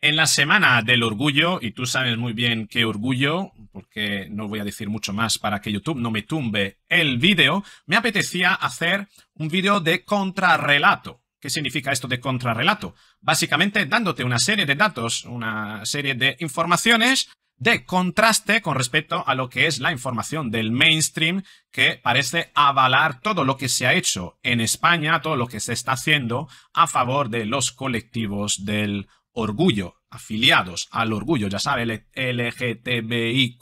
En la semana del orgullo, y tú sabes muy bien qué orgullo, porque no voy a decir mucho más para que YouTube no me tumbe el vídeo, me apetecía hacer un vídeo de contrarrelato. ¿Qué significa esto de contrarrelato? Básicamente dándote una serie de datos, una serie de informaciones de contraste con respecto a lo que es la información del mainstream que parece avalar todo lo que se ha hecho en España, todo lo que se está haciendo a favor de los colectivos del orgullo, afiliados al orgullo, ya sabe, LGTBIQ,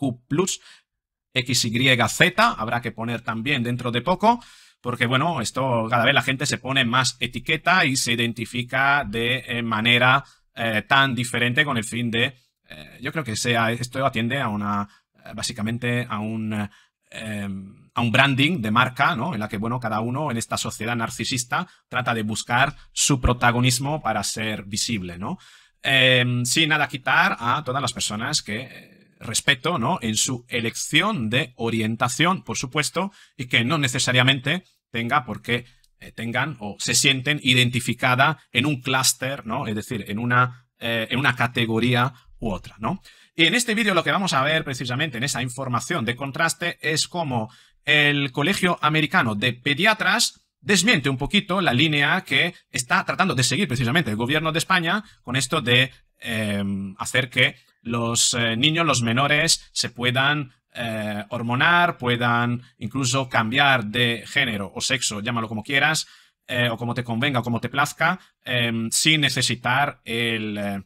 XYZ, habrá que poner también dentro de poco, porque bueno, esto cada vez la gente se pone más etiqueta y se identifica de eh, manera eh, tan diferente con el fin de, eh, yo creo que sea, esto atiende a una, básicamente a un em, a un branding de marca, ¿no? En la que, bueno, cada uno en esta sociedad narcisista trata de buscar su protagonismo para ser visible, ¿no? Em, sin nada, quitar a todas las personas que eh, respeto, ¿no? En su elección de orientación, por supuesto, y que no necesariamente tenga porque eh, tengan o se sienten identificada en un clúster, ¿no? Es decir, en una, eh, en una categoría u otra, ¿no? Y en este vídeo lo que vamos a ver precisamente en esa información de contraste es cómo el Colegio Americano de Pediatras desmiente un poquito la línea que está tratando de seguir precisamente el gobierno de España con esto de em, hacer que los eh, niños, los menores, se puedan eh, hormonar, puedan incluso cambiar de género o sexo, llámalo como quieras, eh, o como te convenga o como te plazca, em, sin necesitar el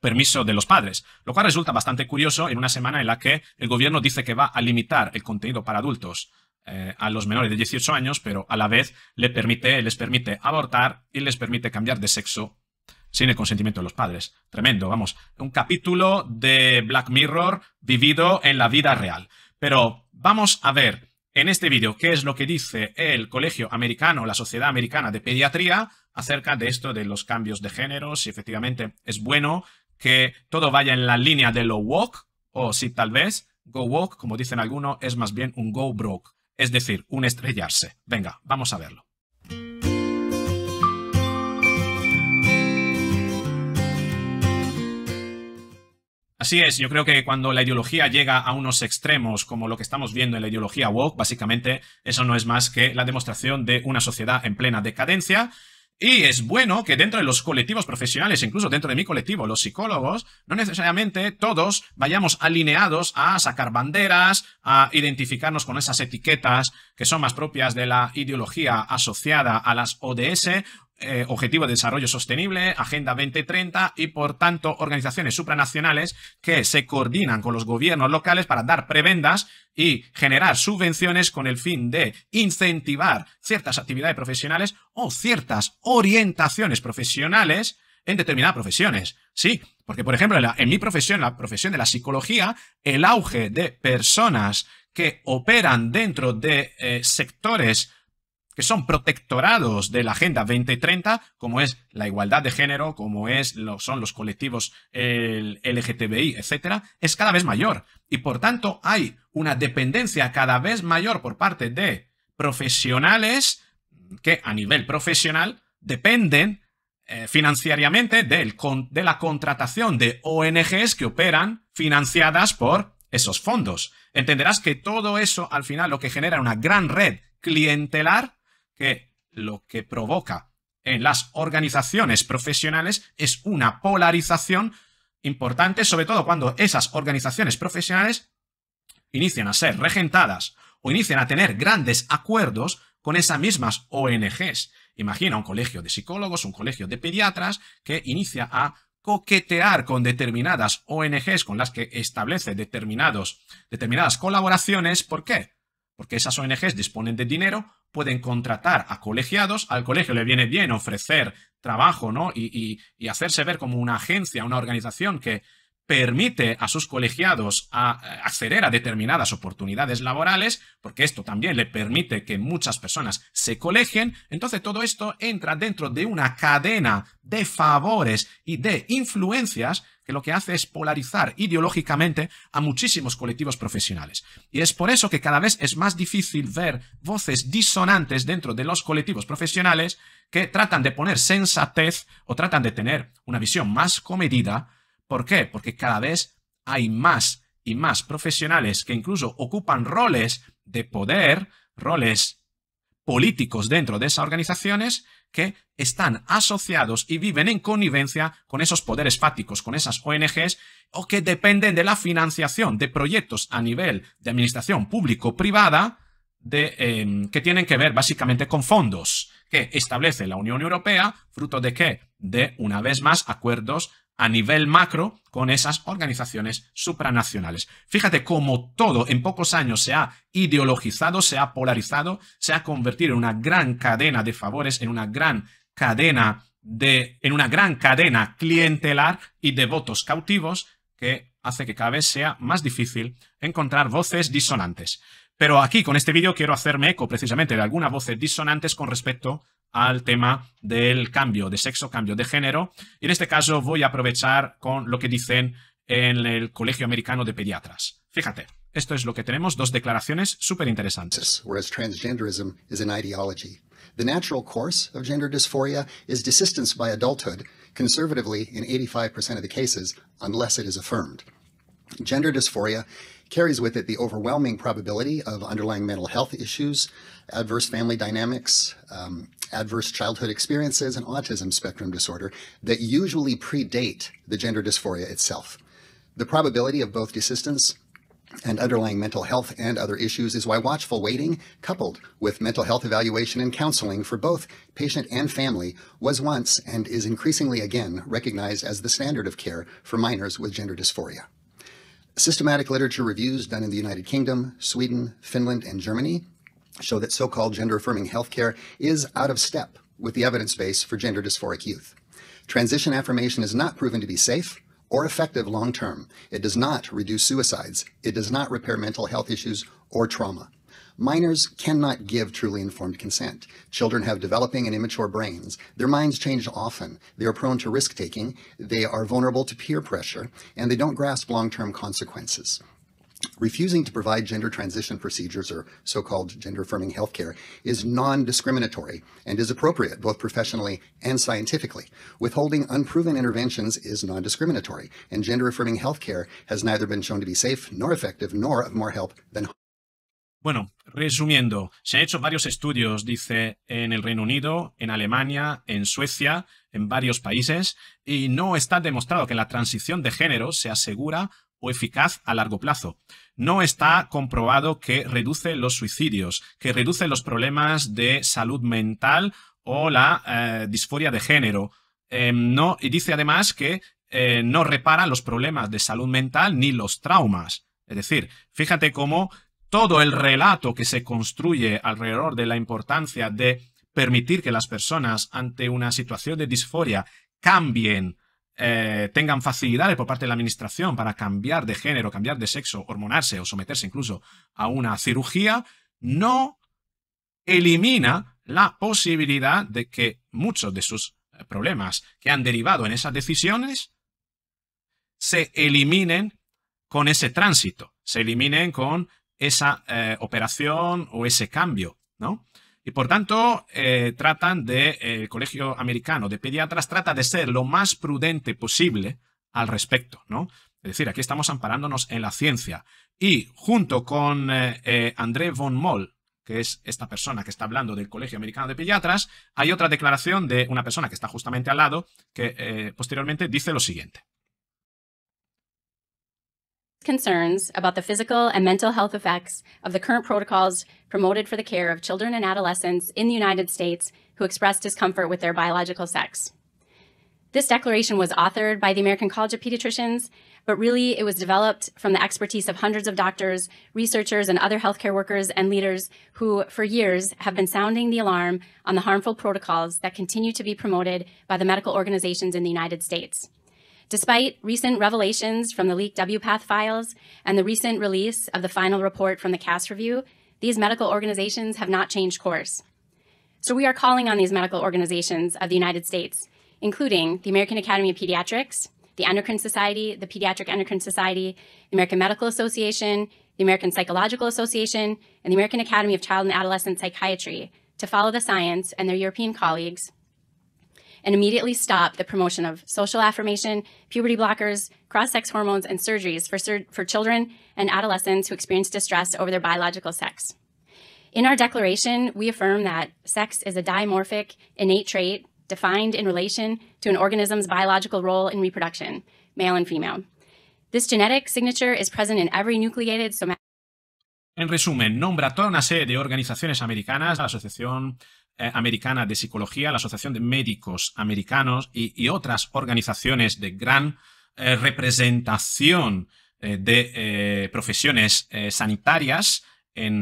permiso de los padres, lo cual resulta bastante curioso en una semana en la que el gobierno dice que va a limitar el contenido para adultos eh, a los menores de 18 años, pero a la vez les permite, les permite abortar y les permite cambiar de sexo sin el consentimiento de los padres. Tremendo, vamos. Un capítulo de Black Mirror vivido en la vida real. Pero vamos a ver en este vídeo qué es lo que dice el Colegio Americano, la Sociedad Americana de Pediatría, acerca de esto de los cambios de género, si efectivamente es bueno que todo vaya en la línea de lo walk o si tal vez go walk, como dicen algunos, es más bien un go broke es decir, un estrellarse. Venga, vamos a verlo. Así es, yo creo que cuando la ideología llega a unos extremos como lo que estamos viendo en la ideología woke, básicamente eso no es más que la demostración de una sociedad en plena decadencia y es bueno que dentro de los colectivos profesionales, incluso dentro de mi colectivo, los psicólogos, no necesariamente todos vayamos alineados a sacar banderas, a identificarnos con esas etiquetas que son más propias de la ideología asociada a las ODS eh, Objetivo de Desarrollo Sostenible, Agenda 2030 y, por tanto, organizaciones supranacionales que se coordinan con los gobiernos locales para dar prebendas y generar subvenciones con el fin de incentivar ciertas actividades profesionales o ciertas orientaciones profesionales en determinadas profesiones. Sí, porque, por ejemplo, en, mi profesión, la profesión de la psicología, el auge de personas que operan dentro de eh, sectores que son protectorados de la Agenda 2030, como es la igualdad de género, como es, son los colectivos el LGTBI, etcétera, es cada vez mayor. Y por tanto, hay una dependencia cada vez mayor por parte de profesionales que a nivel profesional dependen eh, financiariamente de la contratación de ONGs que operan financiadas por esos fondos. Entenderás que todo eso al final lo que genera una gran red clientelar que lo que provoca en las organizaciones profesionales es una polarización importante, sobre todo cuando esas organizaciones profesionales inician a ser regentadas o inician a tener grandes acuerdos con esas mismas ONGs. Imagina un colegio de psicólogos, un colegio de pediatras que inicia a coquetear con determinadas ONGs con las que establece determinados, determinadas colaboraciones. ¿Por qué? porque esas ONGs disponen de dinero, pueden contratar a colegiados, al colegio le viene bien ofrecer trabajo, ¿no? Y, hacerse ver como una agencia, una organización que permite a sus colegiados acceder a determinadas oportunidades laborales, porque esto también le permite que muchas personas se colegien, entonces todo esto entra dentro de una cadena de favores y de influencias que lo que hace es polarizar ideológicamente a muchísimos colectivos profesionales. Y es por eso que cada vez es más difícil ver voces disonantes dentro de los colectivos profesionales que tratan de poner sensatez o tratan de tener una visión más comedida. ¿Por qué? Porque cada vez hay más y más profesionales que incluso ocupan roles de poder, roles políticos dentro de esas organizaciones que están asociados y viven en connivencia con esos poderes fáticos, con esas ONGs, o que dependen de la financiación de proyectos a nivel de administración público-privada de, em, que tienen que ver básicamente con fondos que establece la Unión Europea, fruto de que, de una vez más, acuerdos a nivel macro con esas organizaciones supranacionales. Fíjate cómo todo en pocos años se ha ideologizado, se ha polarizado, se ha convertido en una gran cadena de favores, en una gran cadena de, en una gran cadena clientelar y de votos cautivos que hace que cada vez sea más difícil encontrar voces disonantes. Pero aquí, con este vídeo, quiero hacerme eco precisamente de algunas voces disonantes con respecto al tema del cambio de sexo, cambio de género. Y en este caso voy a aprovechar con lo que dicen en el Colegio Americano de Pediatras. Fíjate, esto es lo que tenemos, dos declaraciones súper interesantes. transgenderism is an ideology. The natural course of gender dysphoria is desistance by adulthood, conservatively in 85% of the cases, unless it is affirmed. Gender dysphoria carries with it the overwhelming probability of underlying mental health issues, adverse family dynamics, um, adverse childhood experiences, and autism spectrum disorder that usually predate the gender dysphoria itself. The probability of both desistance and underlying mental health and other issues is why watchful waiting, coupled with mental health evaluation and counseling for both patient and family, was once and is increasingly again recognized as the standard of care for minors with gender dysphoria. Systematic literature reviews done in the United Kingdom, Sweden, Finland, and Germany show that so-called gender-affirming healthcare is out of step with the evidence base for gender dysphoric youth. Transition affirmation is not proven to be safe or effective long term. It does not reduce suicides. It does not repair mental health issues or trauma. Minors cannot give truly informed consent. Children have developing and immature brains. Their minds change often. They are prone to risk taking. They are vulnerable to peer pressure, and they don't grasp long term consequences. Refusing to provide gender transition procedures or so called gender affirming healthcare is non discriminatory and is appropriate both professionally and scientifically. Withholding unproven interventions is non discriminatory, and gender affirming healthcare has neither been shown to be safe nor effective nor of more help than Bueno, resumiendo, se han hecho varios estudios, dice, en el Reino Unido, en Alemania, en Suecia, en varios países, y no está demostrado que la transición de género sea segura o eficaz a largo plazo. No está comprobado que reduce los suicidios, que reduce los problemas de salud mental o la eh, disforia de género. Em, no, y dice además que eh, no repara los problemas de salud mental ni los traumas. Es decir, fíjate cómo todo el relato que se construye alrededor de la importancia de permitir que las personas ante una situación de disforia cambien, eh, tengan facilidades por parte de la administración para cambiar de género, cambiar de sexo, hormonarse o someterse incluso a una cirugía, no elimina la posibilidad de que muchos de sus problemas que han derivado en esas decisiones se eliminen con ese tránsito, se eliminen con esa eh, operación o ese cambio, ¿no? Y por tanto, eh, tratan de, eh, el Colegio Americano de Pediatras trata de ser lo más prudente posible al respecto, ¿no? Es decir, aquí estamos amparándonos en la ciencia. Y junto con André von Moll, que es esta persona que está hablando del Colegio Americano de Pediatras, hay otra declaración de una persona que está justamente al lado, que posteriormente dice lo siguiente. concerns about the physical and mental health effects of the current protocols promoted for the care of children and adolescents in the United States who express discomfort with their biological sex. This declaration was authored by the American College of Pediatricians, but really it was developed from the expertise of hundreds of doctors, researchers, and other healthcare workers and leaders who, for years, have been sounding the alarm on the harmful protocols that continue to be promoted by the medical organizations in the United States. Despite recent revelations from the leaked WPATH files and the recent release of the final report from the CAS review, these medical organizations have not changed course. So we are calling on these medical organizations of the United States, including the American Academy of Pediatrics, the Endocrine Society, the Pediatric Endocrine Society, the American Medical Association, the American Psychological Association, and the American Academy of Child and Adolescent Psychiatry to follow the science and their European colleagues and immediately stop the promotion of social affirmation, puberty blockers, cross sex hormones, and surgeries for, sur for children and adolescents who experience distress over their biological sex. In our declaration, we affirm that sex is a dimorphic, innate trait defined in relation to an organism's biological role in reproduction, male and female. This genetic signature is present in every nucleated somatic. En resumen, nombra toda una serie de organizaciones americanas, la Asociación Eh, americana de Psicología, la Asociación de Médicos Americanos y, otras organizaciones de gran eh, representación eh, de profesiones sanitarias en,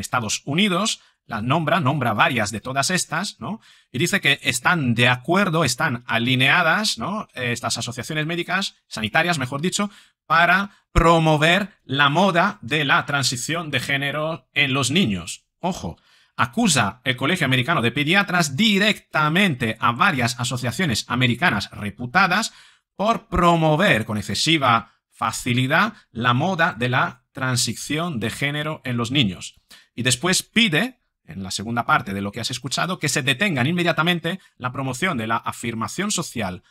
Estados Unidos, las nombra, nombra varias de todas estas, ¿no? Y dice que están de acuerdo, están alineadas, ¿no? Estas asociaciones médicas, sanitarias, mejor dicho, para promover la moda de la transición de género en los niños. Ojo, acusa el Colegio Americano de Pediatras directamente a varias asociaciones americanas reputadas por promover con excesiva facilidad la moda de la transición de género en los niños. Y después pide, en la segunda parte de lo que has escuchado, que se detengan inmediatamente la promoción de la afirmación social,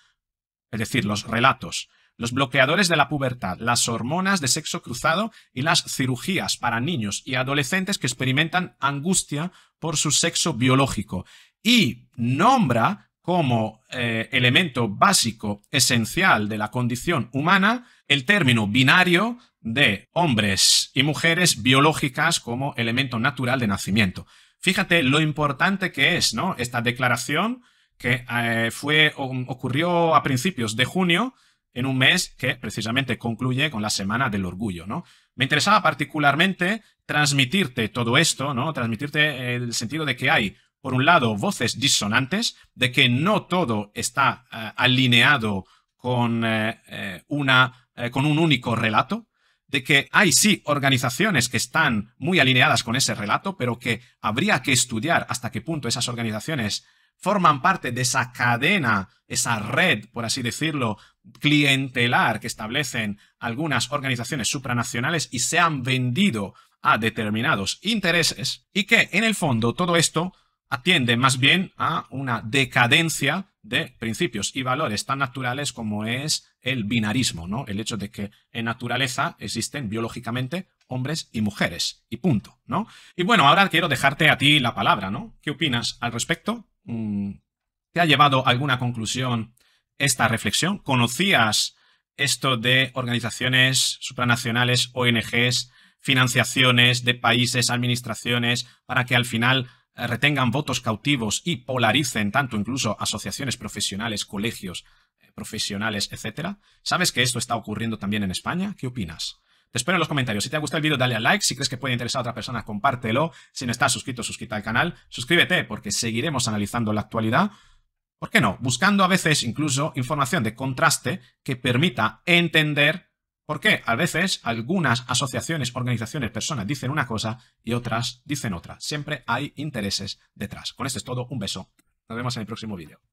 es decir, los relatos los bloqueadores de la pubertad, las hormonas de sexo cruzado y las cirugías para niños y adolescentes que experimentan angustia por su sexo biológico. Y nombra como eh, elemento básico, esencial de la condición humana, el término binario de hombres y mujeres biológicas como elemento natural de nacimiento. Fíjate lo importante que es ¿no? esta declaración que eh, fue, ocurrió a principios de junio en un mes que precisamente concluye con la Semana del Orgullo, ¿no? Me interesaba particularmente transmitirte todo esto, ¿no? Transmitirte eh, el sentido de que hay, por un lado, voces disonantes, de que no todo está eh, alineado con, eh, una, con un único relato, de que hay sí organizaciones que están muy alineadas con ese relato, pero que habría que estudiar hasta qué punto esas organizaciones forman parte de esa cadena, esa red, por así decirlo, clientelar que establecen algunas organizaciones supranacionales y se han vendido a determinados intereses y que en el fondo todo esto atiende más bien a una decadencia de principios y valores tan naturales como es el binarismo, ¿no? El hecho de que en naturaleza existen biológicamente hombres y mujeres, y punto, ¿no? Y bueno, ahora quiero dejarte a ti la palabra, ¿no? ¿Qué opinas al respecto? Mm, ¿Te ha llevado alguna conclusión esta reflexión? ¿Conocías esto de organizaciones supranacionales, ONGs, financiaciones de países, administraciones, para que al final eh, retengan votos cautivos y polaricen tanto incluso asociaciones profesionales, colegios eh, profesionales, etcétera? ¿Sabes que esto está ocurriendo también en España? ¿Qué opinas? Te espero en los comentarios. Si te ha gustado el vídeo, dale a like. Si crees que puede interesar a otra persona, compártelo. Si no estás suscrito, suscríbete al canal. Suscríbete porque seguiremos analizando la actualidad ¿Por qué no? Buscando a veces incluso información de contraste que permita entender por qué a veces algunas asociaciones, organizaciones, personas dicen una cosa y otras dicen otra. Siempre hay intereses detrás. Con esto es todo. Un beso. Nos vemos en el próximo vídeo.